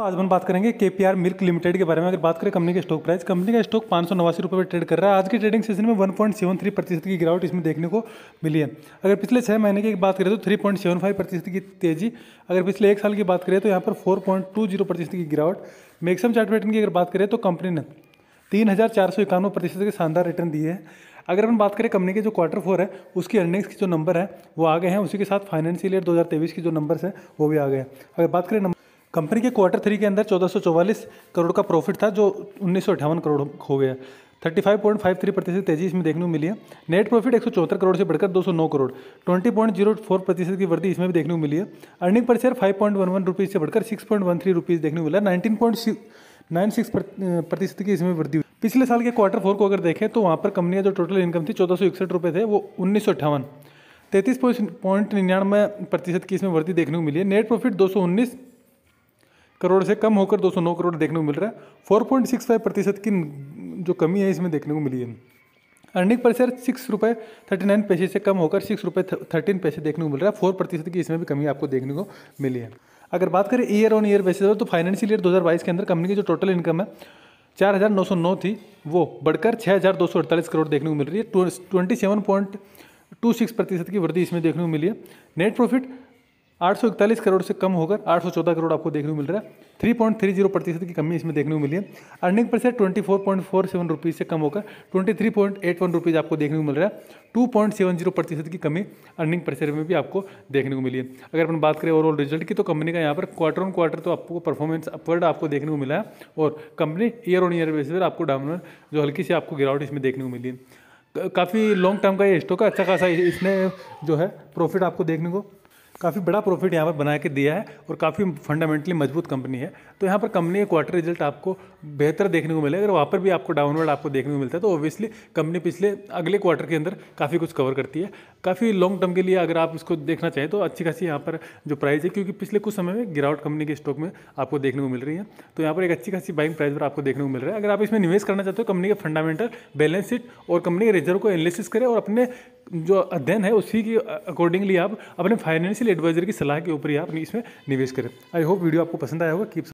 तो आज हम बात करेंगे के पी आर मिल्क लिमिटेड के बारे में अगर बात करें कंपनी के स्टॉक प्राइस कंपनी का स्टॉक पाँच सौ नवासी रुपये पर ट्रेड कर रहा है आज के ट्रेडिंग सेशन में वन पॉइंट सेवन थ्री प्रतिशत की गिरावट इसमें देखने को मिली है अगर पिछले छः महीने की बात करें तो थ्री पॉइंट सेवन फाइव प्रतिशत की तेजी अगर पिछले एक साल की बात करें तो यहाँ पर फोर पॉइंट टू जीरो प्रतिशत की गिरावट मैक्सिमम चार्ट पैटर्न की अगर बात करें तो कंपनी ने तीन हज़ार चार सौ इक्यानवे प्रतिशत के शानदार रिटर्न दिए हैं अगर हम बात करें कंपनी के जो क्वार्टर फोर है उसकी अर्निंग्स की जो नंबर है वो आ गए हैं उसी के साथ फाइनेंशियल ईयर दो हज़ार तेईस की जो नंबर्स हैं वो भी आ गए हैं अगर बात करें नंबर कंपनी के क्वार्टर थ्री के अंदर चौदह करोड़ का प्रॉफिट था जो उन्नीस करोड़ हो गया 35.53 प्रतिशत तेजी इसमें देखने को मिली है नेट प्रॉफिट एक करोड़ से बढ़कर 209 करोड़ 20.04 प्रतिशत की वृद्धि इसमें भी देखने को मिली है अर्निंग पर शेयर 5.11 पॉइंट से बढ़कर 6.13 रुपीज़ देखने को मिला नाइनटीन नाइन सिक्स प्रतिशत की इसमें वृद्धि हुई पिछले साल के क्वार्टर फोर को अगर देखें तो वहाँ पर कंपनी का जो टोटल इनकम थी चौदह सौ इकसठ रुपये थे वो उन्नीस सौ अट्ठावन तैंतीस पॉइंट निन्यानवे प्रतिशत की इसमें वृद्धि देखने को मिली है नेट प्रॉफिट दो सौ उन्नीस करोड़ से कम होकर 209 करोड़ देखने को मिल रहा है 4.65 प्रतिशत की जो कमी है इसमें देखने को मिली है अर्निंग पर शेयर सिक्स रुपये थर्टी नाइन पैसे से कम होकर सिक्स रुपये थर्टीन पैसे देखने को मिल रहा है फोर प्रतिशत की इसमें भी कमी आपको देखने को मिली है अगर बात करें ईयर ऑन ईयर बेसिस पर तो फाइनेंशियल ईयर 2022 के अंदर कंपनी की जो टोटल इनकम है 4,909 थी वो बढ़कर 6,248 करोड़ देखने को मिल रही है twenty seven point two six प्रतिशत की वृद्धि इसमें देखने को मिली है नेट प्रॉफिट 841 करोड़ से कम होकर 814 करोड़ आपको देखने को मिल रहा है थ्री पॉइंट थ्री जीरो प्रतिशत की कमी इसमें देखने को मिली है अर्निंग पर सेट twenty four point four seven rupees से कम होकर twenty three point eight one rupees आपको देखने को मिल रहा है टू पॉइंट सेवन जीरो प्रतिशत की कमी अर्निंग पर में भी आपको देखने को मिली है अगर अपन बात करें ओवरऑल रिजल्ट की तो कंपनी का यहाँ पर क्वार्टर ऑन क्वार्टर तो आपको परफॉर्मेंस अपवर्ड आपको देखने को मिला है और company year on year basis पर आपको डाउन जो हल्की सी आपको गिरावट इसमें देखने को मिली है काफ़ी लॉन्ग टर्म का ये स्टॉक है अच्छा खासा इसमें जो है प्रॉफिट आपको देखने को काफ़ी बड़ा प्रॉफिट यहाँ पर बना के दिया है और काफ़ी फंडामेंटली मजबूत कंपनी है तो यहाँ पर कंपनी के क्वार्टर रिजल्ट आपको बेहतर देखने को मिलेगा अगर वहाँ पर भी आपको डाउनवर्ड आपको देखने को मिलता है तो ऑब्वियसली कंपनी पिछले अगले क्वार्टर के अंदर काफ़ी कुछ कवर करती है काफ़ी लॉन्ग टर्म के लिए अगर आप इसको देखना चाहें तो अच्छी खासी यहाँ पर जो प्राइस है क्योंकि पिछले कुछ समय में गिरावट कंपनी के स्टॉक में आपको देखने को मिल रही है तो यहाँ पर एक अच्छी खासी बाइंग प्राइस पर आपको देखने को मिल रहा है अगर आप इसमें निवेश करना चाहते हो कंपनी के फंडामेंटल बैलेंस शीट और कंपनी के रिजर्व को एनालिसिस करें और अपने जो अध्ययन है उसी के अकॉर्डिंगली आप अपने फाइनेंशियल एडवाइजर की सलाह के ऊपर ही आप इसमें निवेश करें आई होप वीडियो आपको पसंद आया होगा कीप